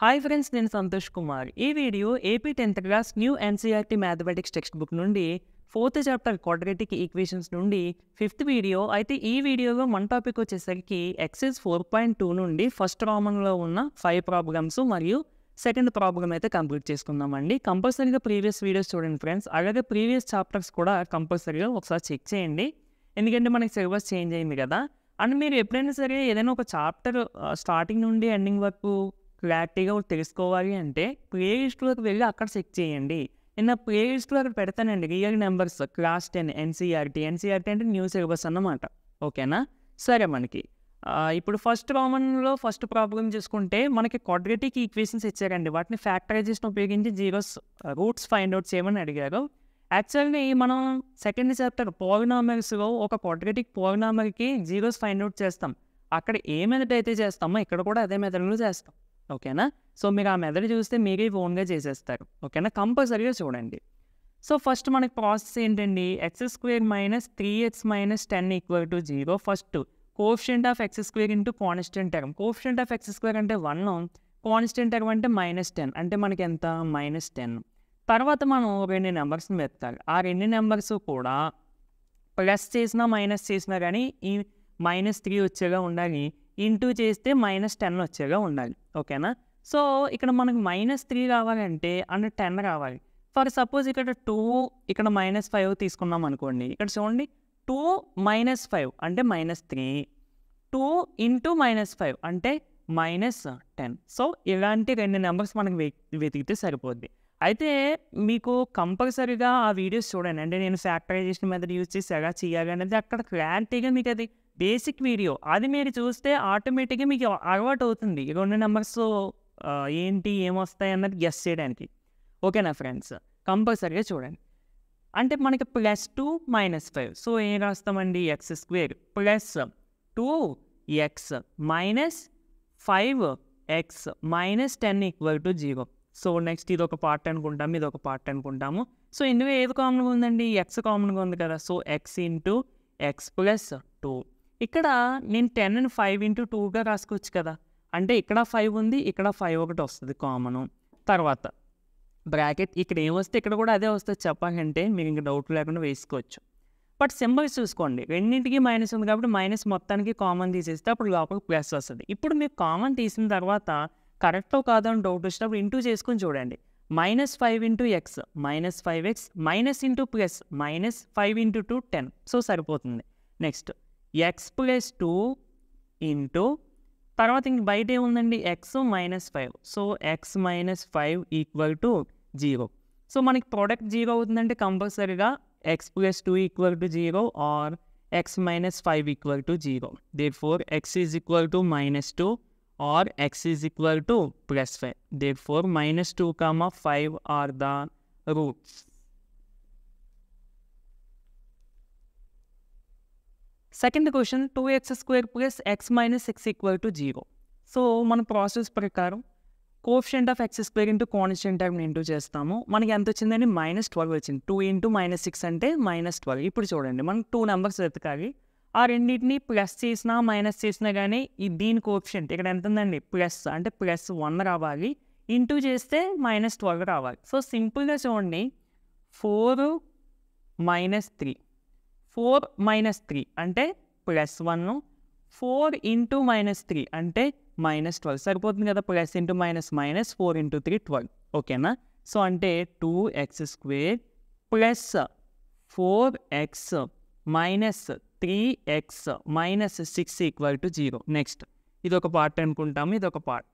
Hi friends నేను సంతోష్ కుమార్ ఈ video AP tenth class new NCERT mathematics text book నుండి fourth chapter quadratic equations నుండి fifth video అయితే ఈ వీడియోలో మన టాపిక్ వచ్చేసరికి ఎక్సెస్ ఫోర్ పాయింట్ టూ నుండి ఫస్ట్ రామంలో ఉన్న ఫైవ్ ప్రాబ్లమ్స్ మరియు సెకండ్ ప్రాబ్లం అయితే కంప్లీట్ చేసుకుందామండి కంపల్సరీగా ప్రీవియస్ వీడియోస్ చూడండి ఫ్రెండ్స్ అలాగే ప్రీవియస్ చాప్టర్స్ కూడా కంపల్సరీగా ఒకసారి చెక్ చేయండి ఎందుకంటే మనకి సిలబస్ చేంజ్ అయింది కదా అండ్ మీరు ఎప్పుడైనా సరే ఏదైనా ఒక చాప్టర్ స్టార్టింగ్ uh, నుండి ఎండింగ్ వరకు క్లారిటీగా తెలుసుకోవాలి అంటే ప్లేలిస్ట్లోకి వెళ్ళి అక్కడ చెక్ చేయండి నేను ప్లే ప్లేలిస్ట్లో అక్కడ పెడతానండి real numbers class ten NCERT NCERT అంటే న్యూ సిలబస్ అన్నమాట ఓకేనా సరే మనకి ఇప్పుడు ఫస్ట్ రోమన్లో ఫస్ట్ ప్రాబ్లం చూసుకుంటే మనకి క్వాడ్రేటిక్ ఈక్వేషన్స్ ఇచ్చారండి వాటిని ఫ్యాక్టరైజేషన్ ఉపయోగించి జీరోస్ రూట్స్ ఫైండ్ అవుట్ చేయమని అడిగారు యాక్చువల్లీ మనం సెకండ్ చాప్టర్ పాలినామల్స్లో ఒక క్వాడ్రేటిక్ పాలినామల్కి జీరోస్ ఫైండ్ అవుట్ చేస్తాం అక్కడ ఏ మెథడ్ అయితే చేస్తామో ఇక్కడ కూడా అదే మెథడ్లో చేస్తాం ఓకేనా సో మీరు ఆ మెదడు చూస్తే మీరే ఓన్గా చేసేస్తారు ఓకేనా కంపల్సరీగా చూడండి సో ఫస్ట్ మనకి ప్రాసెస్ ఏంటండి x square minus three x minus ten equal to zero first coefficient of x square into constant term coefficient of x square అంటే వన్ కాన్స్టెంట్ టర్మ్ అంటే మైనస్ టెన్ అంటే మనకి ఎంత మైనస్ టెన్ తర్వాత మనం రెండు నెంబర్స్ని వెతాలి ఆ రెండు నెంబర్స్ కూడా ప్లస్ చేసినా మైనస్ చేసినా కానీ ఈ మైనస్ త్రీ వచ్చేలా ఉండాలి ఇంటూ చేస్తే మైనస్ టెన్ వచ్చేగా ఉండాలి ఓకేనా సో ఇక్కడ మనకు మైనస్ త్రీ కావాలంటే అండ్ టెన్ కావాలి ఫర్ సపోజ్ ఇక్కడ టూ ఇక్కడ మైనస్ ఫైవ్ తీసుకున్నాం అనుకోండి ఇక్కడ చూడండి టూ మైనస్ ఫైవ్ అంటే minus three two into minus five అంటే మైనస్ టెన్ సో ఇలాంటి రెండు నెంబర్స్ మనకు వెతికితే సరిపోద్ది అయితే మీకు కంపల్సరీగా ఆ వీడియోస్ చూడండి అంటే నేను ఫ్యాక్టరైజేషన్ మెథడ్ యూజ్ చేసి ఎలా చేయాలి అనేది అక్కడ క్లారిటీగా మీకు అది బేసిక్ వీడియో అది మీరు చూస్తే ఆటోమేటిక్గా మీకు అలవాటు అవుతుంది రెండు నెంబర్స్ ఏంటి ఏమొస్తాయి అన్నది గెస్ చేయడానికి ఓకేనా ఫ్రెండ్స్ కంపల్సరీగా చూడండి అంటే మనకి plus two minus five so ఏం రాస్తామండి x square plus two x minus five x minus ten equal to zero so next ఇది ఒక పార్ట్ అనుకుంటాము ఇది ఒక పార్ట్ అనుకుంటాము సో ఇందులో ఏది కామన్గా ఉందండి ఎక్స్ కామన్గా ఉంది కదా so x into x plus two ఇక్కడ నేను టెన్ అండ్ ఫైవ్ ఇంటూ టూగా రాసుకోవచ్చు కదా అంటే ఇక్కడ ఫైవ్ ఉంది ఇక్కడ ఫైవ్ ఒకటి వస్తుంది కామను తర్వాత బ్రాకెట్ ఇక్కడ ఏమొస్తే ఇక్కడ కూడా అదే వస్తుంది చెప్పాలంటే మీకు ఇంకా డౌట్ లేకుండా వేసుకోవచ్చు బట్ సింబల్స్ చూసుకోండి రెండింటికి మైనస్ ఉంది కాబట్టి మైనస్ మొత్తానికి కామన్ తీసేస్తే అప్పుడు లోపలికి ప్లస్ వస్తుంది ఇప్పుడు మీకు కామన్ తీసిన తర్వాత కరెక్టో కాదో అని డౌట్ వచ్చినప్పుడు ఇంటూ చేసుకుని చూడండి minus five into x minus five x minus into plus minus five into two ten so సరిపోతుంది next x plus two into తర్వాత ఇంక బయట ఏముందండి x minus five so x minus five equal to zero so మనకి product zero అవుతుందంటే కంపల్సరీగా x plus two equal to zero or x minus five equal to zero therefore x is equal to minus two or x is equal to plus five therefore minus two comma five are the roots second question two x square plus x minus x equal to zero so మన process ప్రకారం coefficient of x square into constant time into చేస్తాము మనకి ఎంత వచ్చిందని minus twelve వచ్చింది two into minus six అంటే minus twelve ఇప్పుడు చూడండి మనం టూ నెంబర్స్ వెతకాలి ఆ రెండింటిని ప్లస్ చేసినా మైనస్ చేసినా కానీ ఈ దీని కోఫిషియంట్ ఇక్కడ ఎంత ఉందండి ప్లస్ అంటే ప్లస్ వన్ రావాలి ఇంటూ చేస్తే మైనస్ ట్వెల్వ్ రావాలి సో సింపుల్గా చూడండి four minus three four minus three అంటే plus one four into minus three అంటే మైనస్ ట్వెల్వ్ సరిపోతుంది కదా plus into minus minus four into three twelve ఓకేనా సో అంటే two x square plus four x minus three x minus six equal to zero next ఇది ఒక part అనుకుంటాము ఇది ఒక పార్ట్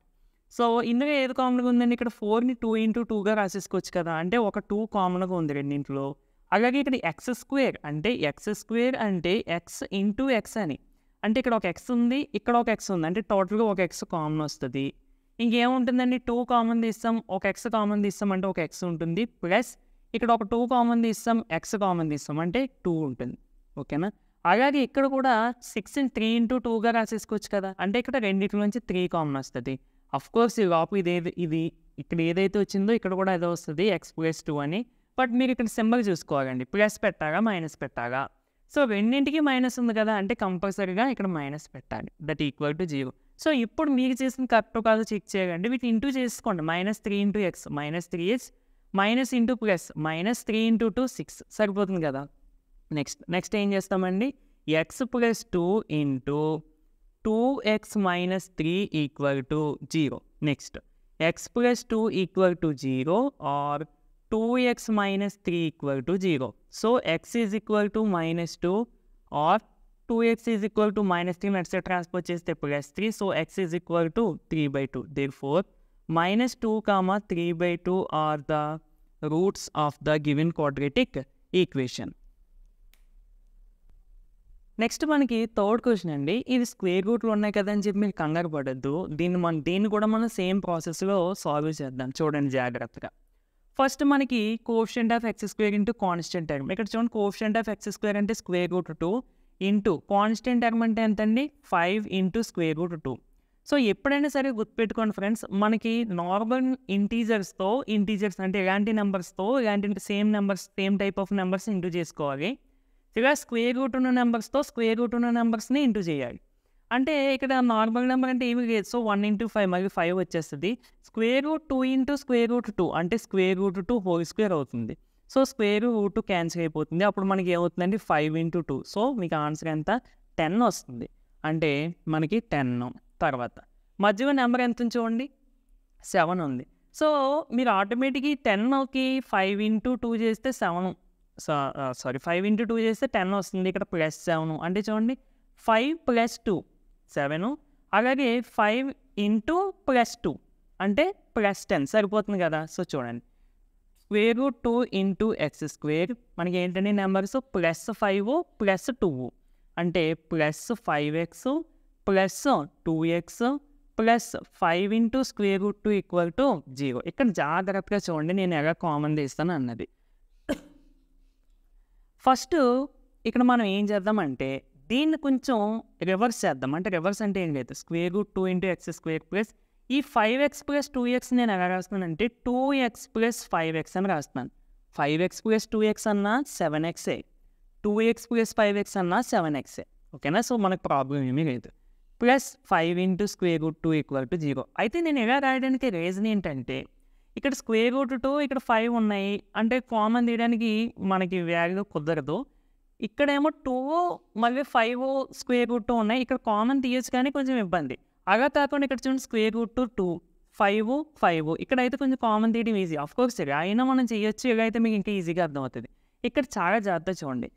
సో ఇందులో ఏది కామన్గా ఉందండి ఇక్కడ ఫోర్ని టూ ఇంటూ టూగా రాసేసుకోవచ్చు కదా అంటే ఒక టూ కామన్గా ఉంది రెండింట్లో అలాగే ఇక్కడ ఎక్స్ స్క్వేర్ అంటే ఎక్స్ స్క్వేర్ అంటే ఎక్స్ ఇంటూ ఎక్స్ అని అంటే ఇక్కడ ఒక ఎక్స్ ఉంది ఇక్కడ ఒక ఎక్స్ ఉంది అంటే టోటల్గా ఒక ఎక్స్ కామన్ వస్తుంది ఇంకేముంటుందండి టూ కామన్ తీస్తాం ఒక ఎక్స్ కామన్ తీస్తాం అంటే ఒక ఎక్స్ ఉంటుంది ప్లస్ ఇక్కడ ఒక టూ కామన్ తీస్తాం ఎక్స్ కామన్ తీస్తాం అంటే టూ ఉంటుంది ఓకేనా అలాగే ఇక్కడ కూడా సిక్స్ త్రీ ఇంటూ టూగా రాసేసుకోవచ్చు కదా అంటే ఇక్కడ రెండింటి నుంచి త్రీ కామన్ వస్తుంది అఫ్కోర్స్ ఈ లోపు ఇదేది ఇది ఇక్కడ ఏదైతే వచ్చిందో ఇక్కడ కూడా ఏదో వస్తుంది ఎక్స్ ప్లస్ టూ అని బట్ మీరు ఇక్కడ సింబల్ చూసుకోవాలండి ప్లస్ పెట్టారా మైనస్ పెట్టారా సో రెండింటికి మైనస్ ఉంది కదా అంటే కంపల్సరీగా ఇక్కడ మైనస్ పెట్టాలి that equal to zero so ఇప్పుడు మీరు చేసిన కరెక్ట్ కాదు చెక్ చేయండి వీటి ఇంటూ చేసుకోండి minus three into x minus three x minus into plus minus three into two six సరిపోతుంది కదా నెక్స్ట్ నెక్స్ట్ ఏం చేస్తామండి x plus two into two x minus three equal to zero next x plus two equal to zero or two x minus three equal to zero so x is equal to minus two और two x is equal to minus three x transpose चेस्ते plus three so x is equal to three by two therefore minus 2 comma 3 by 2 are the roots of the given quadratic equation. Next మనకి third question అండి ఇది square రూట్లు ఉన్నాయి కదా అని చెప్పి మీరు కంగారు పడద్దు దీన్ని మనం దీన్ని కూడా మనం సేమ్ ప్రాసెస్లో సాల్వ్ చేద్దాం చూడండి జాగ్రత్తగా ఫస్ట్ మనకి coefficient of x square into constant term ఇక్కడ చూడండి కోఫిషియంట్ ఆఫ్ ఎక్స్ స్క్వేర్ అంటే square root two into constant term అంటే ఎంత అండి five into square root two so ఎప్పుడైనా సరే గుర్తుపెట్టుకోండి ఫ్రెండ్స్ మనకి నార్మల్ ఇంటీజర్స్తో ఇంటీజర్స్ అంటే ఎలాంటి నెంబర్స్తో ఇలాంటి same numbers same type of numbers into చేసుకోవాలి ఇలా స్క్వేర్ రూట్ ఉన్న నెంబర్స్తో స్క్వేర్ రూట్ ఉన్న నెంబర్స్ని ఇంటూ చేయాలి అంటే ఇక్కడ నార్మల్ నెంబర్ అంటే ఏమి లేదు సో వన్ ఇంటూ ఫైవ్ మరి ఫైవ్ వచ్చేస్తుంది square root two into square root two అంటే square root two whole square అవుతుంది so square root two cancel అయిపోతుంది అప్పుడు మనకి ఏమవుతుందండి ఫైవ్ ఇంటూ టూ సో మీకు ఆన్సర్ ఎంత టెన్ వస్తుంది అంటే మనకి టెన్ తర్వాత మధ్యలో నెంబర్ ఎంత చూడండి సెవెన్ ఉంది సో మీరు ఆటోమేటిక్గా టెన్కి ఫైవ్ ఇంటూ టూ చేస్తే seven sorry five into two చేస్తే టెన్ వస్తుంది ఇక్కడ ప్లస్ సెవెన్ అంటే చూడండి ఫైవ్ ప్లస్ టూ సెవెను అలాగే ఫైవ్ ఇంటూ ప్లస్ టూ అంటే ప్లస్ టెన్ సరిపోతుంది కదా సో చూడండి square two into x square మనకి ఏంటంటే numbers plus five plus two అంటే plus five x plus two x plus five into square root two equal to zero ఇక్కడ జాగ్రత్తగా చూడండి నేను ఎలా కామన్ తీస్తాను అన్నది ఫస్ట్ ఇక్కడ మనం ఏం చేద్దామంటే దీన్ని కొంచెం రివర్స్ చేద్దాం అంటే రివర్స్ అంటే ఏం లేదు square root two into x square plus ఈ five x plus two x నేను ఎలా రాస్తున్నానంటే two x plus five x అని రాస్తున్నాను five x plus two x అన్నా సెవెన్ ఎక్సే two x plus five x అన్నా సెవెన్ ఎక్సే ఓకేనా సో మనకు ప్రాబ్లం ఏమీ లేదు plus five into square root two equal to zero అయితే నేను ఎలా రాయడానికి రీజన్ ఏంటంటే ఇక్కడ స్క్వేర్ రూట్ టూ ఇక్కడ ఫైవ్ ఉన్నాయి అంటే కామన్ తీయడానికి మనకి వ్యాల్యూ కుదరదు ఇక్కడేమో టూ మళ్ళీ ఫైవ్ స్క్వేర్ రూట్ టూ ఉన్నాయి ఇక్కడ కామన్ తీయచ్చు కానీ కొంచెం ఇబ్బంది అలా కాకుండా ఇక్కడ చూడండి square root two two five five ఇక్కడ అయితే కొంచెం కామన్ తీయడం ఈజీ ఆఫ్ కోర్స్ సరే అయినా మనం చేయొచ్చు ఇక అయితే మీకు ఇంకా ఈజీగా అర్థమవుతుంది ఇక్కడ చాలా జాగ్రత్త చూడండి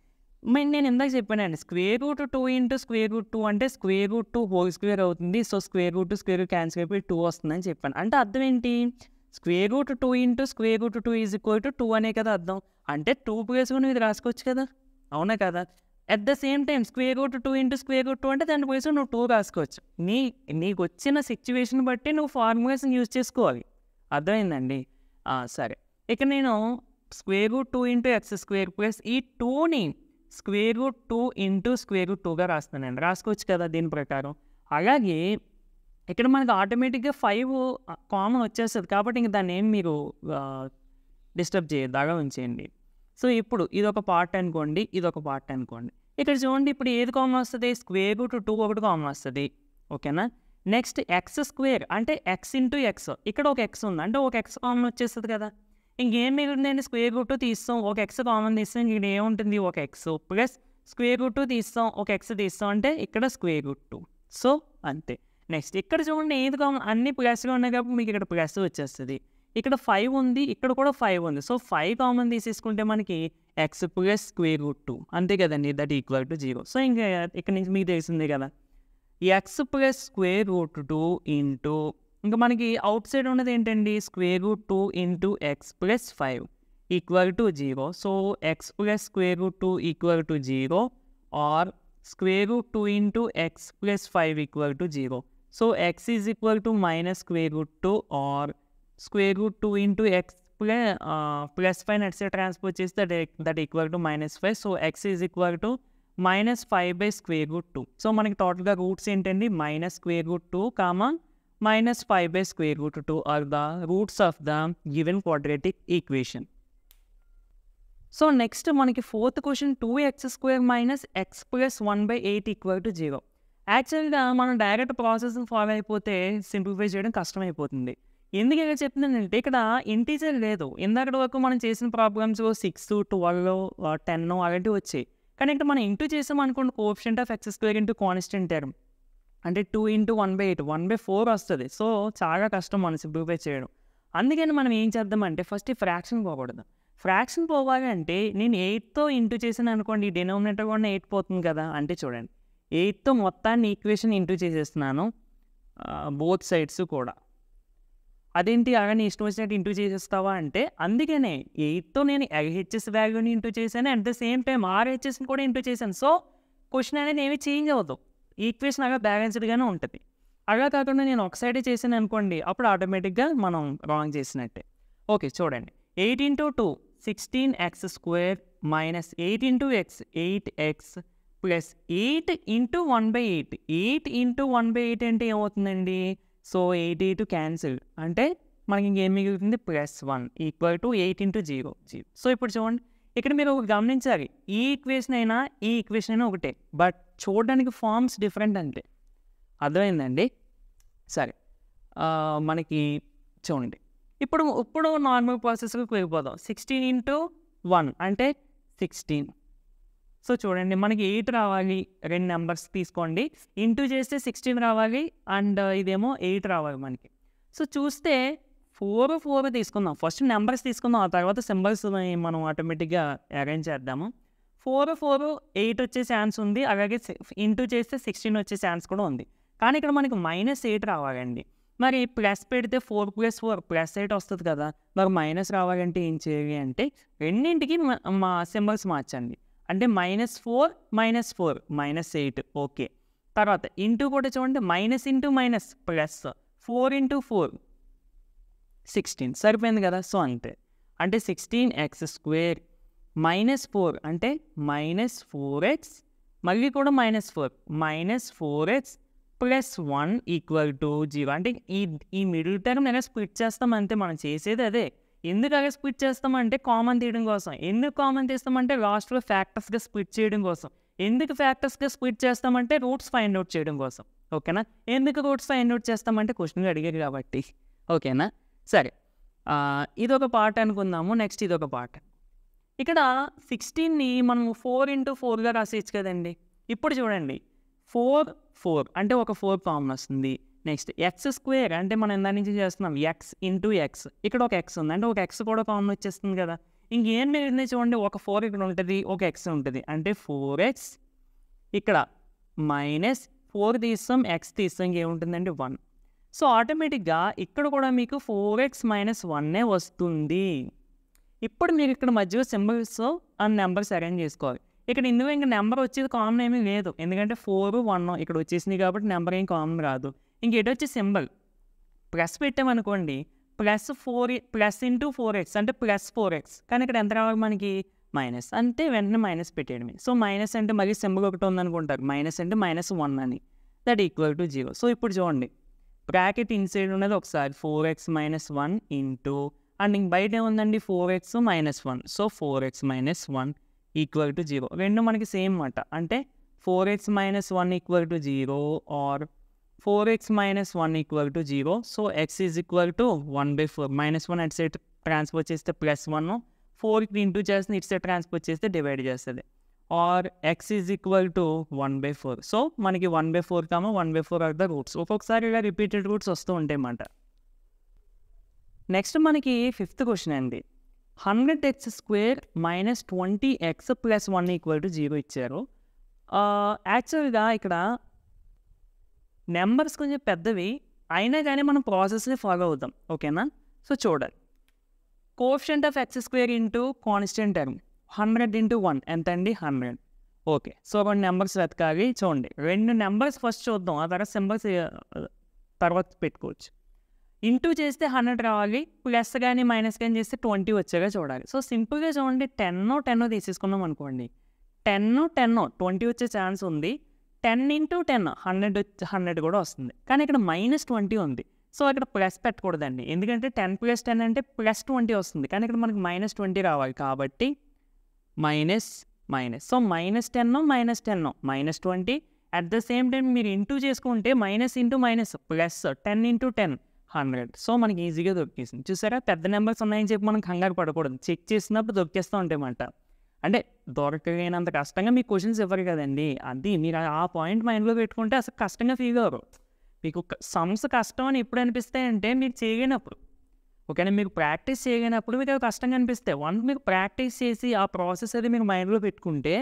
నేను ఇందాక చెప్పానండి square root two into square root two అంటే square root two whole square అవుతుంది so square root square cancel అయిపోయి టూ వస్తుందని చెప్పాను అంటే అర్థం ఏంటి square root two into square root two is equal to two అనే కదా అర్థం అంటే టూ ప్లేస్ కూడా ఇది రాసుకోవచ్చు కదా అవునా కదా at the same time square root two into square root two అంటే దాని ప్లేస్లో నువ్వు టూ రాసుకోవచ్చు నీ నీకు వచ్చిన సిచ్యువేషన్ బట్టి నువ్వు ఫార్ములేషన్ యూజ్ చేసుకోవాలి అర్థమైందండి సరే ఇక నేను square root two into x square plus ఈ టూని square root two into square root టూగా రాస్తానండి రాసుకోవచ్చు కదా దీని ప్రకారం అలాగే ఇక్కడ మనకు ఆటోమేటిక్గా ఫైవ్ కామన్ వచ్చేస్తుంది కాబట్టి ఇంక దాన్ని ఏం మీరు డిస్టర్బ్ చేయదు దాగా ఉంచేయండి సో ఇప్పుడు ఇది ఒక పార్ట్ అనుకోండి ఇది ఒక పార్ట్ అనుకోండి ఇక్కడ చూడండి ఇప్పుడు ఏది కామన్ వస్తుంది స్క్వేర్ రూట్ టూ ఒకటి కామన్ వస్తుంది ఓకేనా నెక్స్ట్ ఎక్స్ స్క్వేర్ అంటే ఎక్స్ ఇంటూ ఎక్స్ ఇక్కడ ఒక ఎక్స్ ఉంది అంటే ఒక ఎక్స్ కామన్ వచ్చేస్తుంది కదా ఇంకేం మిగిలిందండి స్క్వేర్ రూట్ తీస్తాం ఒక ఎక్స్ కామన్ తీస్తాం ఇక్కడ ఏముంటుంది ఒక ఎక్స్ ప్లస్ స్క్వేర్ రూట్ తీస్తాం ఒక ఎక్స్ తీస్తాం అంటే ఇక్కడ స్క్వేర్ రూట్ టూ సో అంతే నెక్స్ట్ ఇక్కడ చూడండి ఏది కామన్ అన్ని ప్లస్గా ఉన్నాయి కాబట్టి మీకు ఇక్కడ ప్లస్ వచ్చేస్తుంది ఇక్కడ ఫైవ్ ఉంది ఇక్కడ కూడా ఫైవ్ ఉంది సో ఫైవ్ కామన్ తీసేసుకుంటే మనకి x plus square root two అంతే కదండి that equal to zero so ఇంకా ఇక్కడ నుంచి మీకు తెలిసిందే కదా x plus square root two into ఇంకా మనకి అవుట్ సైడ్ ఉన్నది ఏంటండి square root two into x plus five equal to zero so x plus square root two equal to zero or square root two into x plus five equal to zero so x is equal to minus square root two or square root two into x plus, uh, plus 5 చేస్తే that that is that, that equal to minus 5 so x minus five by square root two so మనకి టోటల్గా roots ఏంటండి minus square root two comma minus five by square root two are the roots of the given quadratic equation so next మనకి fourth question two x square minus x plus one by eight equal to zero యాక్చువల్గా మనం direct process follow అయిపోతే simplify చేయడం కష్టమైపోతుంది ఎందుకు ఇక్కడ చెప్తున్నానంటే ఇక్కడ ఇంటీజర్ లేదు ఇందాకటి వరకు మనం చేసిన ప్రాబ్లమ్స్ సిక్స్ ట్వెల్వ్ టెన్ అలాంటివి వచ్చాయి కానీ ఇక్కడ మనం ఇంటూ చేసాం అనుకోండి coefficient of x square into constant term అంటే two into one by eight one by four వస్తుంది సో చాలా కష్టం మనం సింప్లిఫై చేయడం అందుకని మనం ఏం చేద్దామంటే ఫస్ట్ ఈ ఫ్రాక్షన్ పోకూడదు ఫ్రాక్షన్ పోవాలి అంటే నేను ఎయిట్తో ఇంటూ చేసాను అనుకోండి డినామినేటర్ కూడా ఎయిట్ పోతుంది కదా అంటే చూడండి ఎయిత్తో మొత్తాన్ని ఈక్వేషన్ ఇంటూ చేసేస్తున్నాను బోత్ సైడ్స్ కూడా అదేంటి నీ ఇష్టం వచ్చినట్టు ఇంటూ చేసేస్తావా అంటే అందుకనే ఎయిట్తో నేను ఎల్హెచ్ఎస్ వాల్యూని ఇంటూ చేశాను అట్ ద సేమ్ టైం ఆర్హెచ్ఎస్ని కూడా ఇంటూ చేశాను సో క్వశ్చన్ అనేది ఏమి చేంజ్ అవ్వదు ఈక్వేషన్ అలా బ్యాలెన్స్డ్గానే ఉంటుంది అలా కాకుండా నేను ఒకసైడే చేశాను అనుకోండి అప్పుడు ఆటోమేటిక్గా మనం రాంగ్ చేసినట్టే ఓకే చూడండి eight into two sixteen x square minus eight into x eight x plus eight into one by eight eight into one by eight అంటే ఏమవుతుందండి సో ఎయిట్ ఎయిట్ క్యాన్సిల్ అంటే మనకి ఇంకేం మిగులుతుంది plus one equal to eight into zero zero so ఇప్పుడు చూడండి ఇక్కడ మీరు గమనించాలి ఈ ఈక్వేషన్ అయినా ఈ ఈక్వేషన్ అయినా ఒకటే బట్ చూడడానికి ఫార్మ్స్ డిఫరెంట్ అంటే అర్థమైందండి సరే మనకి చూడండి ఇప్పుడు ఇప్పుడు నార్మల్ ప్రాసెస్కి వెళ్ళిపోదాం సిక్స్టీన్ ఇంటూ వన్ అంటే సిక్స్టీన్ సో చూడండి మనకి ఎయిట్ రావాలి రెండు నెంబర్స్ తీసుకోండి ఇంటూ చేస్తే సిక్స్టీన్ రావాలి అండ్ ఇదేమో ఎయిట్ రావాలి మనకి సో చూస్తే ఫోర్ ఫోర్ తీసుకుందాం ఫస్ట్ నెంబర్స్ తీసుకుందాం ఆ తర్వాత సింబల్స్ మనం ఆటోమేటిక్గా అరేంజ్ చేద్దాము ఫోర్ ఫోర్ ఎయిట్ వచ్చే ఛాన్స్ ఉంది అలాగే ఇంటూ చేస్తే సిక్స్టీన్ వచ్చే ఛాన్స్ కూడా ఉంది కానీ ఇక్కడ మనకి మైనస్ ఎయిట్ రావాలండి మరి ప్లస్ పెడితే four plus four plus eight వస్తుంది కదా మరి మైనస్ రావాలంటే ఏం చేయాలి అంటే రెండింటికి మా సింబల్స్ మార్చండి అంటే minus four minus four minus eight okay తర్వాత ఇంటూ కూడా చూడండి minus into minus plus four into four sixteen సరిపోయింది కదా సో అంతే అంటే sixteen x square minus four అంటే మైనస్ ఫోర్ ఎక్స్ మళ్ళీ కూడా minus four minus four x plus one equal to zero అంటే ఈ ఈ మిడిల్ టర్మ్ నేను స్ప్లిట్ చేస్తాం అంతే మనం చేసేది అదే అవి స్ప్లిట్ చేస్తామంటే కామన్ తీయడం కోసం ఎందుకు కామన్ తీస్తామంటే లాస్ట్లో ఫ్యాక్టర్స్గా స్ప్లిట్ చేయడం కోసం ఎందుకు ఫ్యాక్టర్స్గా స్ప్లిట్ చేస్తామంటే రూట్స్ ఫైండ్ అవుట్ చేయడం కోసం ఓకేనా ఎందుకు రూట్స్ ఫైండ్ అవుట్ చేస్తామంటే క్వశ్చన్గా అడిగారు కాబట్టి ఓకేనా సరే ఇదొక పార్ట్ అనుకుందాము నెక్స్ట్ ఇదొక పార్ట్ ఇక్కడ సిక్స్టీన్ని మనం ఫోర్ ఇంటూ ఫోర్గా రాసేయచ్చు కదండి ఇప్పుడు చూడండి ఫోర్ ఫోర్ అంటే ఒక ఫోర్ కామన్ వస్తుంది నెక్స్ట్ ఎక్స్ స్క్వేర్ అంటే మనం ఇందా నుంచి చేస్తున్నాం ఎక్స్ ఇంటూ ఎక్స్ ఇక్కడ ఒక ఎక్స్ ఉంది అంటే ఒక ఎక్స్ కూడా కామన్ వచ్చేస్తుంది కదా ఇంకేం మిగిలింది చూడండి ఒక ఫోర్ ఇక్కడ ఉంటుంది ఒక ఎక్స్ ఉంటుంది అంటే ఫోర్ ఎక్స్ ఇక్కడ మైనస్ ఫోర్ తీస్తాం ఎక్స్ తీస్తాం ఏముంటుందండి వన్ సో ఆటోమేటిక్గా ఇక్కడ కూడా మీకు ఫోర్ ఎక్స్ మైనస్ వన్నే వస్తుంది ఇప్పుడు మీరు ఇక్కడ మధ్యలో సింబల్స్ ఆ నెంబర్స్ అరేంజ్ చేసుకోవాలి ఇక్కడ ఇందులో ఇంకా నెంబర్ వచ్చేది కామన్ ఏమీ లేదు ఎందుకంటే ఫోర్ వన్ ఇక్కడ వచ్చేసింది కాబట్టి నెంబర్ ఏం కామన్ రాదు ఇంకేటొచ్చి సింబల్ ప్లస్ పెట్టామనుకోండి plus four plus into four x అంటే ప్లస్ ఫోర్ ఎక్స్ కానీ ఇక్కడ ఎంత రావాలి మనకి మైనస్ అంటే వెంటనే మైనస్ పెట్టేయడమే సో మైనస్ అంటే మళ్ళీ సింబల్ ఒకటి ఉందనుకుంటారు మైనస్ అంటే మైనస్ వన్ అని that equal to zero so ఇప్పుడు చూడండి బ్రాకెట్ ఇన్సైడ్ ఉన్నది ఒకసారి four x minus one into and ఇంక బయట ఏముందండి four x minus one so four x minus one equal to zero రెండు మనకి సేమ్ అంట అంటే four x minus one equal to zero or four x minus one equal to zero so x is equal to one by four minus one అటు side transfer చేస్తే plus one four into చేస్తుంది ఇటు side transfer చేస్తే divide చేస్తుంది or x is equal to one by four so మనకి one by four comma one by four are the roots ఒక్కొక్కసారి ఇలా repeated roots వస్తూ ఉంటాయన్నమాట నెక్స్ట్ మనకి ఫిఫ్త్ క్వశ్చన్ అండి hundred x square minus twenty x plus one equal to zero ఇచ్చారు యాక్చువల్గా uh, ఇక్కడ నెంబర్స్ కొంచెం పెద్దవి అయినా కానీ మనం ప్రాసెస్ని ఫాలో అవుతాం ఓకేనా సో చూడాలి coefficient of x square into constant term hundred into one ఎంత అండి హండ్రెడ్ ఓకే సో కొన్ని నెంబర్స్ వెతకాలి చూడండి రెండు నెంబర్స్ ఫస్ట్ చూద్దాం ఆ తర్వాత సింబల్స్ తర్వాత పెట్టుకోవచ్చు ఇంటూ చేస్తే హండ్రెడ్ రావాలి ప్లస్ కానీ మైనస్ కానీ చేస్తే ట్వంటీ వచ్చేగా చూడాలి సో సింపుల్గా చూడండి టెన్నో టెన్నో తీసేసుకున్నాం అనుకోండి టెన్నో టెన్నో ట్వంటీ వచ్చే ఛాన్స్ ఉంది ten into ten hundred hundred కూడా వస్తుంది కానీ ఇక్కడ మైనస్ ట్వంటీ ఉంది సో ఇక్కడ ప్లస్ పెట్టకూడదండి ఎందుకంటే టెన్ ప్లస్ టెన్ అంటే ప్లస్ ట్వంటీ వస్తుంది కానీ ఇక్కడ మనకి మైనస్ ట్వంటీ రావాలి కాబట్టి minus minus so minus ten minus ten minus twenty at the same time మీరు ఇంటూ చేసుకుంటే minus into minus plus ten into ten hundred so మనకి ఈజీగా దొరికేసింది చూసారా పెద్ద నెంబర్స్ ఉన్నాయని చెప్పి మనం కంగారు పడకూడదు చెక్ చేసినప్పుడు దొరికేస్తూ ఉంటాయి అంటే దొరకగైనంత కష్టంగా మీకు క్వశ్చన్స్ ఇవ్వరు కదండి అది మీరు ఆ పాయింట్ మైండ్లో పెట్టుకుంటే అసలు కష్టంగా ఫీల్ అవ్వరు మీకు సమ్స్ కష్టం అని ఎప్పుడు అనిపిస్తాయి అంటే మీరు చేయనప్పుడు ఓకేనా మీకు ప్రాక్టీస్ చేయనప్పుడు మీకు కష్టంగా అనిపిస్తాయి వన్ మీకు ప్రాక్టీస్ చేసి ఆ ప్రాసెస్ అది మీరు మైండ్లో పెట్టుకుంటే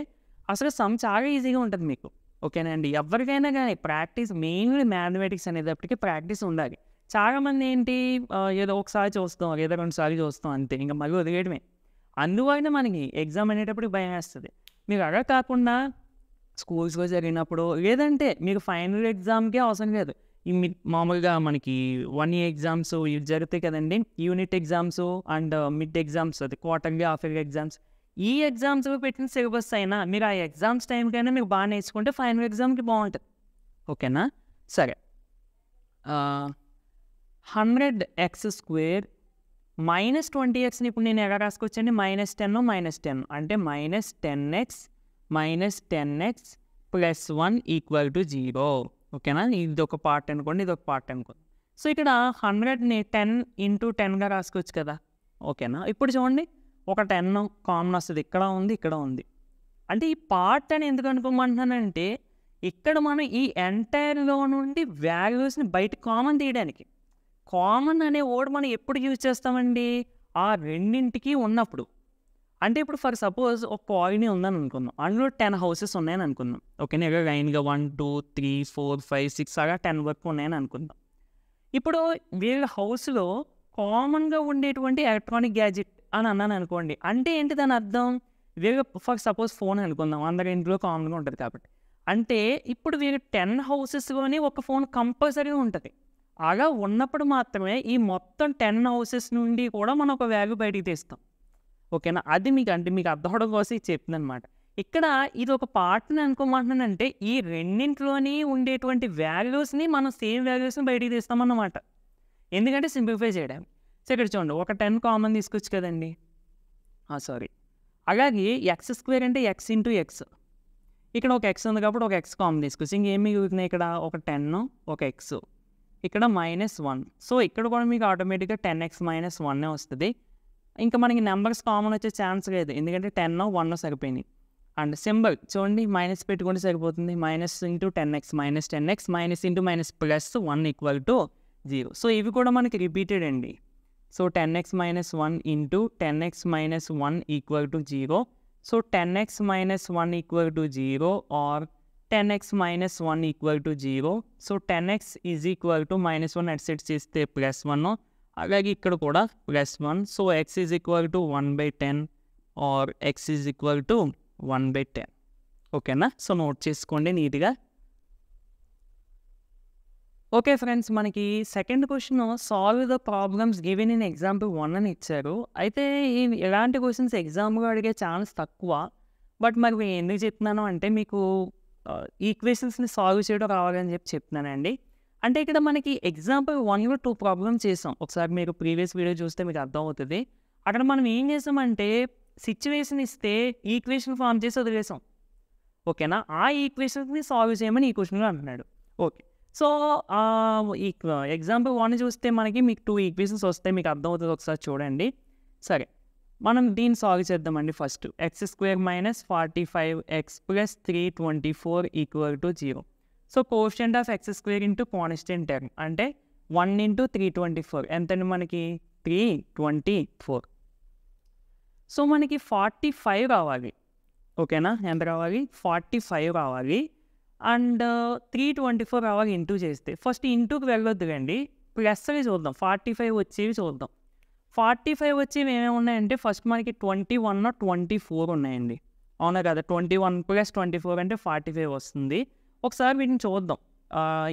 అసలు సమ్ చాలా ఈజీగా ఉంటుంది మీకు ఓకేనా అండి ఎవరికైనా కానీ ప్రాక్టీస్ మెయిన్లీ మ్యాథమెటిక్స్ అనేటప్పటికీ ప్రాక్టీస్ ఉండాలి చాలామంది ఏంటి ఏదో ఒకసారి చూస్తాం ఏదో రెండుసార్లు చూస్తాం అంతే ఇంకా మళ్ళీ వదిలేయడమే అందువలన మనకి ఎగ్జామ్ అనేటప్పుడు భయం వేస్తుంది మీకు అలా కాకుండా స్కూల్స్లో జరిగినప్పుడు లేదంటే మీకు ఫైనల్ ఎగ్జామ్కే అవసరం లేదు మామూలుగా మనకి వన్ ఇయర్ ఎగ్జామ్స్ ఇవి జరుగుతాయి కదండి unit exams and mid exams అది క్వార్టర్లీ హాఫ్ ఇయర్ ఎగ్జామ్స్ ఈ ఎగ్జామ్స్ పెట్టిన సిలబస్ అయినా మీరు ఆ ఎగ్జామ్స్ టైంకైనా మీకు బాగా నేర్చుకుంటే ఫైనల్ ఎగ్జామ్కి బాగుంటుంది ఓకేనా సరే hundred x square minus twenty ఎక్స్ని ఇప్పుడు నేను ఎలా రాసుకోవచ్చండి మైనస్ టెన్ మైనస్ టెన్ అంటే minus ten x minus ten x plus one equal to zero ఓకేనా ఇది ఒక పార్ట్ అనుకోండి ఇది ఒక పార్ట్ అనుకోండి సో ఇక్కడ హండ్రెడ్ని టెన్ ఇంటూ టెన్గా రాసుకోవచ్చు కదా ఓకేనా ఇప్పుడు చూడండి ఒక టెన్ కామన్ వస్తుంది ఇక్కడ ఉంది ఇక్కడ ఉంది అంటే ఈ పార్ట్ అని ఎందుకు అనుకోమంటున్నానంటే ఇక్కడ మనం ఈ ఎంటైర్లో నుండి వాల్యూస్ని బయట కామన్ తీయడానికి కామన్ అనే వర్డ్ మనం ఎప్పుడు యూజ్ చేస్తామండి ఆ రెండింటికి ఉన్నప్పుడు అంటే ఇప్పుడు ఫర్ సపోజ్ ఒక కాలనీ ఉందని అనుకుందాం అందులో టెన్ హౌసెస్ ఉన్నాయని అనుకుందాం ఓకేనా ఇక్కడ లైన్గా one two three four five six అలా టెన్ వరకు ఉన్నాయని అనుకుందాం ఇప్పుడు వీళ్ళ హౌస్లో కామన్గా ఉండేటువంటి ఎలక్ట్రానిక్ గ్యాజెట్ అని అన్నాను అనుకోండి అంటే ఏంటి దాని అర్థం వీళ్ళ ఫర్ సపోజ్ ఫోన్ అనుకుందాం అందరి ఇంట్లో కామన్గా ఉంటుంది కాబట్టి అంటే ఇప్పుడు వీళ్ళు టెన్ హౌసెస్లోనే ఒక ఫోన్ కంపల్సరీగా ఉంటుంది అలా ఉన్నప్పుడు మాత్రమే ఈ మొత్తం టెన్ హౌసెస్ నుండి కూడా మనం ఒక వ్యాల్యూ బయటికి తీస్తాం ఓకేనా అది మీకు అంటే మీకు అర్థం కోసం చెప్పింది అనమాట ఇక్కడ ఇది ఒక పార్ట్ని అనుకోమంటున్నానంటే ఈ రెండింటిలోని ఉండేటువంటి వాల్యూస్ని మనం సేమ్ వాల్యూస్ని బయటికి తీస్తామన్నమాట ఎందుకంటే సింప్లిఫై చేయడం సో ఇక్కడ చూడండి ఒక టెన్ కామన్ తీసుకోవచ్చు కదండి సారీ అలాగే ఎక్స్ స్క్వేర్ అంటే ఎక్స్ ఇంటూ ఎక్స్ ఇక్కడ ఒక ఎక్స్ ఉంది కాబట్టి ఒక ఎక్స్ కామన్ తీసుకొచ్చి ఇంకేం మిగులుతున్నాయి ఇక్కడ ఒక టెన్ ఒక ఎక్స్ ఇక్కడ మైనస్ వన్ సో ఇక్కడ కూడా మీకు ఆటోమేటిక్గా టెన్ ఎక్స్ మైనస్ వన్నే వస్తుంది ఇంకా మనకి నెంబర్స్ కామన్ వచ్చే ఛాన్స్ లేదు ఎందుకంటే టెన్ వన్ సరిపోయింది అండ్ సింబల్ చూడండి మైనస్ పెట్టుకుంటే సరిపోతుంది minus into ten x minus ten x minus into minus plus one equal to zero so ఇవి కూడా మనకి రిపీటెడ్ అండి so ten x minus one into ten x minus one equal to zero so ten x minus one equal to zero or ten x minus one equal to zero so ten x is equal to minus one అట్సెట్ చేస్తే plus one అలాగే ఇక్కడ కూడా plus one so x is equal to one by ten or x is equal to one by ten ఓకేనా so note చేసుకోండి నీట్గా okay friends మనకి second question solve the problems given in example one అని ఇచ్చారు అయితే ఈ ఇలాంటి questions ఎగ్జామ్గా అడిగే ఛాన్స్ తక్కువ బట్ మరి ఎందుకు చెప్తున్నాను అంటే మీకు ఈక్వేషన్స్ని సాల్వ్ చేయడం రావాలని చెప్పి చెప్తున్నానండి అంటే ఇక్కడ మనకి ఎగ్జాంపుల్ వన్లో టూ ప్రాబ్లమ్స్ చేసాం ఒకసారి మీరు ప్రీవియస్ వీడియో చూస్తే మీకు అర్థమవుతుంది అక్కడ మనం ఏం చేసామంటే సిచ్యువేషన్ ఇస్తే ఈక్వేషన్ ఫామ్ చేసి వదిలేసాం ఓకేనా ఆ ఈక్వేషన్స్ని సాల్వ్ చేయమని ఈ క్వశ్చన్లో అంటున్నాడు ఓకే సో ఎగ్జాంపుల్ వన్ చూస్తే మనకి మీకు టూ ఈక్వేషన్స్ వస్తే మీకు అర్థమవుతుంది ఒకసారి చూడండి సరే మనం దీన్ని సాల్వ్ చేద్దామండి first x square minus forty five x plus three twenty four equal to zero so coefficient of x square into constant term అంటే one into three twenty four ఎంతండి మనకి త్రీ ట్వంటీ ఫోర్ సో మనకి forty five రావాలి ఓకేనా ఎంత కావాలి forty five రావాలి and three twenty four కావాలి ఇంటూ చేస్తే ఫస్ట్ ఇంటూకి ప్లస్ అవి చూద్దాం ఫార్టీ ఫైవ్ వచ్చేవి చూద్దాం ఫార్టీ ఫైవ్ వచ్చి ఏమేమి ఉన్నాయంటే ఫస్ట్ మనకి ట్వంటీ వన్ ట్వంటీ ఫోర్ ఉన్నాయండి అవునా కదా twenty one plus twenty four అంటే ఫార్టీ ఫైవ్ వస్తుంది ఒకసారి వీటిని చూద్దాం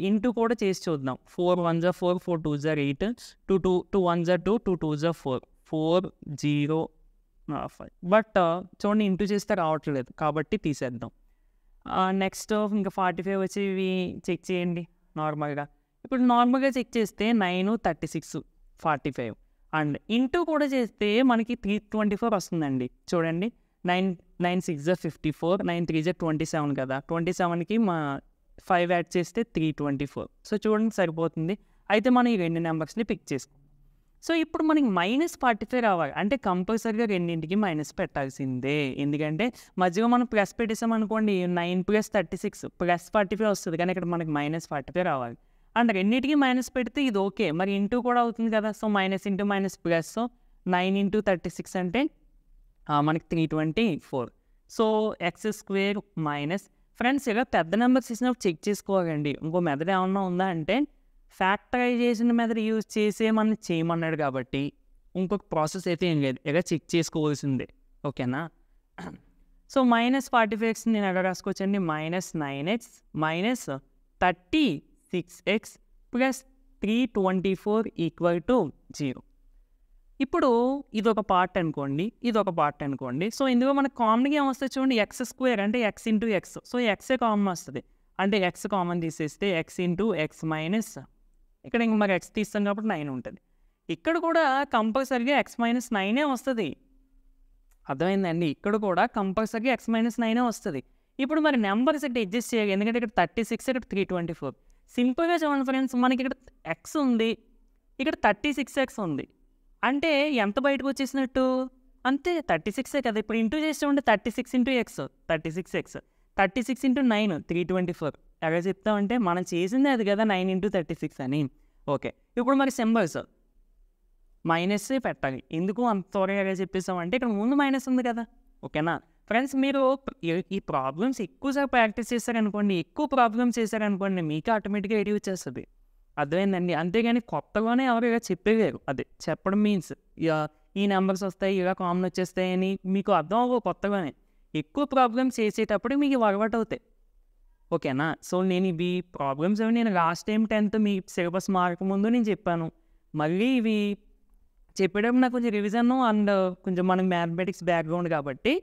ఇంటూ కూడా చేసి చూద్దాం ఫోర్ వన్ జా ఫోర్ ఫోర్ టూ జా eight two two two one జర్ టూ టూ టూ జా four four zero five but చూడండి ఇంటూ చేస్తే రావట్లేదు కాబట్టి తీసేద్దాం నెక్స్ట్ ఇంకా ఫార్టీ ఫైవ్ వచ్చి ఇవి చెక్ చేయండి నార్మల్గా ఇప్పుడు నార్మల్గా చెక్ చేస్తే nine thirty six forty five and into కూడా చేస్తే మనకి త్రీ ట్వంటీ ఫోర్ వస్తుందండి చూడండి నైన్ నైన్ సిక్స్ జర్ ఫిఫ్టీ ఫోర్ నైన్ త్రీ జా ట్వంటీ సెవెన్ కదా ట్వంటీ సెవెన్కి మా ఫైవ్ యాడ్ చేస్తే త్రీ ట్వంటీ ఫోర్ సో చూడండి సరిపోతుంది అయితే మనం ఈ రెండు నెంబర్స్ని పిక్ చేసుకుంటాం సో ఇప్పుడు మనకి మైనస్ ఫార్టీ ఫైవ్ రావాలి అంటే కంపల్సరిగా రెండింటికి మైనస్ పెట్టాల్సిందే ఎందుకంటే మధ్యలో మనం ప్లస్ పెట్టేసాం అనుకోండి nine plus thirty six plus forty five వస్తుంది కానీ ఇక్కడ మనకి మైనస్ ఫార్టీ ఫైవ్ రావాలి అండ్ రెండింటికి మైనస్ పెడితే ఇది ఓకే మరి ఇంటూ కూడా అవుతుంది కదా so minus into minus plus so nine into thirty six అంటే మనకి three twenty four so x square minus friends ఇలా పెద్ద నెంబర్స్ ఇచ్చినప్పుడు చెక్ చేసుకోవాలండి ఇంకో మెదడు ఏమన్నా ఉందా అంటే ఫ్యాక్టరైజేషన్ మెదడు యూజ్ చేసే మనం చేయమన్నాడు కాబట్టి ఇంకొక ప్రాసెస్ అయితే ఏం లేదు ఇలా చెక్ చేసుకోవాల్సిందే ఓకేనా so minus forty five x నేను ఎలా రాసుకోవచ్చండి minus nine x minus thirty six x plus three twenty four equal to zero ఇప్పుడు ఇదొక పార్ట్ అనుకోండి ఇదొక పార్ట్ అనుకోండి సో ఇందులో మనకు కామన్గా ఏమొస్తుంది చూడండి ఎక్స్ స్క్వేర్ అంటే ఎక్స్ ఇంటూ ఎక్స్ సో ఎక్సే కామన్ వస్తుంది అంటే ఎక్స్ కామన్ తీసేస్తే ఎక్స్ ఇంటూ ఎక్స్ మైనస్ ఇక్కడ ఇంక మరి ఎక్స్ తీస్తాం కాబట్టి నైన్ ఉంటుంది ఇక్కడ కూడా కంపల్సరీగా ఎక్స్ మైనస్ నైనే వస్తుంది అర్థమైందండి ఇక్కడ కూడా కంపల్సరీగా ఎక్స్ మైనస్ నైనే వస్తుంది ఇప్పుడు మరి నెంబర్స్ ఇక్కడ అడ్జస్ట్ చేయాలి ఎందుకంటే ఇక్కడ థర్టీ సిక్స్ ఇక్కడ త్రీ ట్వంటీ ఫోర్ సింపుల్గా చూడండి ఫ్రెండ్స్ మనకి ఇక్కడ ఎక్స్ ఉంది ఇక్కడ థర్టీ సిక్స్ ఎక్స్ ఉంది అంటే ఎంత బయటకు వచ్చేసినట్టు అంతే థర్టీ సిక్సే కదా ఇప్పుడు ఇంటూ చేసి ఉంటే thirty six into x thirty six x thirty six into nine three twenty four ఎలా చెప్తామంటే మనం చేసింది అది కదా నైన్ ఇంటూ థర్టీ సిక్స్ అని ఓకే ఇప్పుడు మరి సింబల్స్ మైనస్ పెట్టాలి ఎందుకు అంత త్వరగా చెప్పేసామంటే ఇక్కడ ముందు మైనస్ ఉంది కదా ఓకేనా ఫ్రెండ్స్ మీరు ఈ ప్రాబ్లమ్స్ ఎక్కువసేపు ప్రాక్టీస్ చేశారనుకోండి ఎక్కువ ప్రాబ్లమ్స్ చేశారనుకోండి మీకు ఆటోమేటిక్గా రెడీ వచ్చేస్తుంది అర్థమైందండి అంతేగాని కొత్తగానే ఎవరు ఇలా చెప్పేవారు అదే చెప్పడం మీన్స్ ఈ నెంబర్స్ వస్తాయి ఇలా కామన్ వచ్చేస్తాయని మీకు అర్థం అవ్వవు కొత్తగానే ఎక్కువ ప్రాబ్లమ్స్ చేసేటప్పుడు మీకు అలవాటు అవుతాయి ఓకేనా సో నేను ఇవి ప్రాబ్లమ్స్ అవి నేను లాస్ట్ టైం టెన్త్ మీ సిలబస్ మార్క్ ముందు నేను చెప్పాను మళ్ళీ ఇవి చెప్పేటప్పుడు నాకు కొంచెం రివిజన్ అండ్ కొంచెం మనకి మ్యాథమెటిక్స్ బ్యాక్గ్రౌండ్ కాబట్టి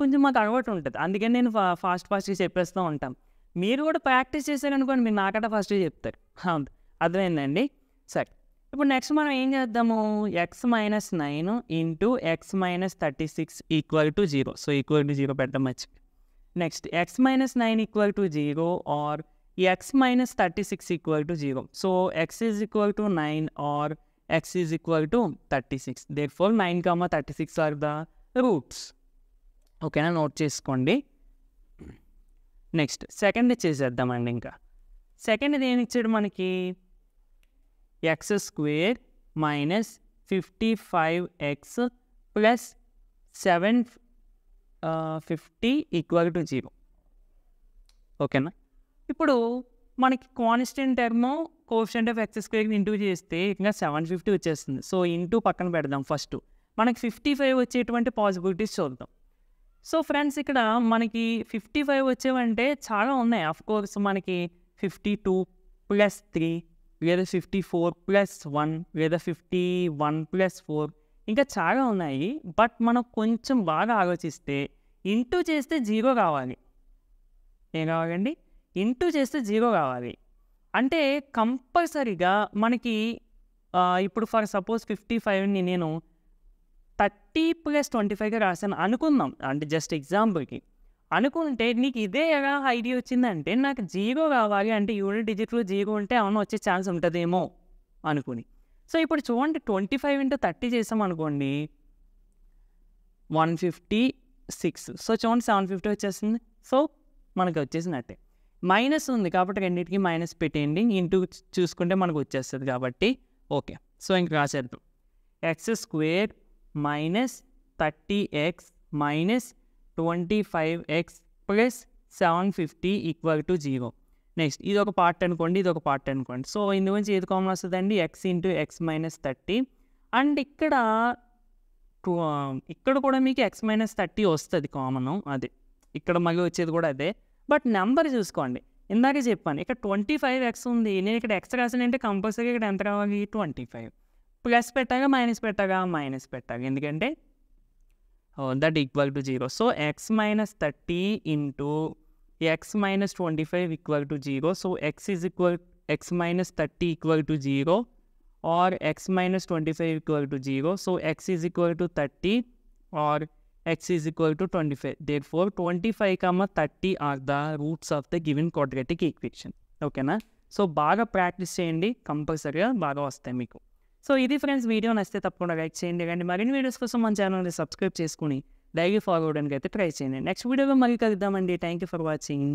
కొంచెం మాకు అలవాటు ఉంటుంది అందుకని నేను ఫాస్ట్ ఫాస్ట్గా చెప్పేస్తూ ఉంటాం మీరు కూడా ప్రాక్టీస్ చేశారనుకోండి మీరు నాకట ఫస్ట్ చెప్తారు అవును అర్థమైందండి సరే ఇప్పుడు నెక్స్ట్ మనం ఏం చేద్దాము x minus nine into x minus thirty six equal to zero so equal to zero పెట్టడం మంచి next x minus nine equal to zero or x minus thirty six equal to zero so x is equal to nine or x is equal to thirty six therefore nine comma thirty six are the roots ఓకేనా note చేసుకోండి next second చేసేద్దామండి ఇంకా second ఏం ఇచ్చాడు మనకి X square minus fifty five x plus seven fifty equal to zero ఓకేనా ఇప్పుడు మనకి constant term coefficient of x square into చేస్తే ఇంకా సెవెన్ ఫిఫ్టీ వచ్చేస్తుంది సో ఇంటూ పక్కన పెడదాం ఫస్ట్ మనకి ఫిఫ్టీ ఫైవ్ వచ్చేటువంటి పాసిబిలిటీస్ చూద్దాం సో ఫ్రెండ్స్ ఇక్కడ మనకి ఫిఫ్టీ ఫైవ్ వచ్చేవంటే చాలా ఉన్నాయి కోర్స్ మనకి ఫిఫ్టీ టూ ప్లస్ త్రీ లేదా ఫిఫ్టీ ఫోర్ ప్లస్ వన్ లేదా ఫిఫ్టీ వన్ ప్లస్ ఫోర్ ఇంకా చాలా ఉన్నాయి బట్ మనం కొంచెం బాగా ఆలోచిస్తే ఇంటూ చేస్తే జీరో కావాలి ఏం కావాలండి ఇంటూ చేస్తే జీరో కావాలి అంటే కంపల్సరీగా మనకి ఇప్పుడు ఫర్ సపోజ్ ఫిఫ్టీ ఫైవ్ని నేను థర్టీ ప్లస్ ట్వంటీ ఫైవ్గా రాశాను అనుకుందాం అంటే జస్ట్ ఎగ్జాంపుల్కి అనుకుంటే నీకు ఇదే ఎలా ఐడియా వచ్చిందంటే నాకు జీరో కావాలి అంటే యూనిట్ డిజిట్లో జీరో ఉంటే అవును వచ్చే ఛాన్స్ ఉంటుందేమో అనుకుని సో ఇప్పుడు చూడండి ట్వంటీ ఫైవ్ ఇంటూ థర్టీ చేసాం అనుకోండి వన్ ఫిఫ్టీ సిక్స్ సో చూడండి సెవెన్ ఫిఫ్టీ వచ్చేసింది సో మనకు వచ్చేసినట్టే మైనస్ ఉంది కాబట్టి రెండింటికి మైనస్ పెట్టేయండి ఇంటూ చూసుకుంటే మనకు వచ్చేస్తుంది కాబట్టి ఓకే సో ఇంక రాసేద్దాం x square minus minus thirty x twenty five x plus seven fifty equal to zero next ఇది ఒక పార్ట్ అనుకోండి ఇది ఒక పార్ట్ అనుకోండి సో ఇందు ఏది కామన్ వస్తుందండి x into x minus thirty and ఇక్కడ ఇక్కడ కూడా మీకు ఎక్స్ మైనస్ థర్టీ వస్తుంది కామన్ అది ఇక్కడ మళ్ళీ వచ్చేది కూడా అదే బట్ నెంబర్ చూసుకోండి ఇందాక చెప్పాను ఇక్కడ ట్వంటీ ఫైవ్ ఎక్స్ ఉంది నేను ఇక్కడ ఎక్స్ రాసానంటే కంపల్సరీ ఇక్కడ ఎంత కావాలి ట్వంటీ ఫైవ్ ప్లస్ పెట్టాగా మైనస్ పెట్టాగా మైనస్ పెట్టాగా ఎందుకంటే that equal to zero so x minus thirty into x minus twenty five equal to zero so x is equal x minus thirty equal to zero और x minus twenty five equal to zero so x is equal to thirty और x is equal to twenty five therefore twenty five comma thirty are the roots of the given quadratic equation ఓకేనా so బాగా practice చేయండి కంపల్సరీగా బాగా వస్తాయి మీకు so ఇది friends video నచ్చితే తప్పకుండా లైక్ చేయండి కానీ మరిన్ని వీడియోస్ కోసం మన ఛానల్ని సబ్స్క్రైబ్ చేసుకుని డైలీ ఫాలో అవ్వడానికి అయితే ట్రై చేయండి నెక్స్ట్ వీడియోలో మళ్ళీ కలుద్దామండి థ్యాంక్ యూ ఫర్ వాచింగ్